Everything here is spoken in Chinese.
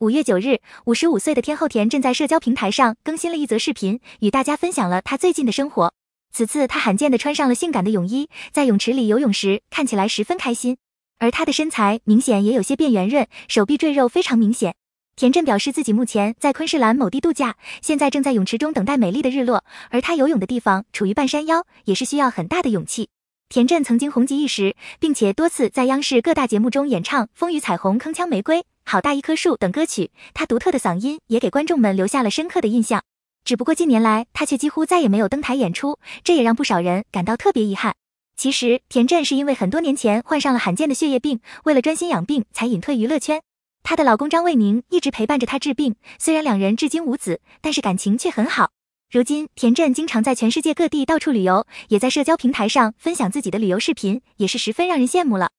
五月九日，五十五岁的天后田震在社交平台上更新了一则视频，与大家分享了她最近的生活。此次她罕见的穿上了性感的泳衣，在泳池里游泳时看起来十分开心。而她的身材明显也有些变圆润，手臂赘肉非常明显。田震表示自己目前在昆士兰某地度假，现在正在泳池中等待美丽的日落。而她游泳的地方处于半山腰，也是需要很大的勇气。田震曾经红极一时，并且多次在央视各大节目中演唱《风雨彩虹》《铿锵玫瑰》。好大一棵树等歌曲，她独特的嗓音也给观众们留下了深刻的印象。只不过近年来，她却几乎再也没有登台演出，这也让不少人感到特别遗憾。其实，田震是因为很多年前患上了罕见的血液病，为了专心养病才隐退娱乐圈。她的老公张卫宁一直陪伴着她治病，虽然两人至今无子，但是感情却很好。如今，田震经常在全世界各地到处旅游，也在社交平台上分享自己的旅游视频，也是十分让人羡慕了。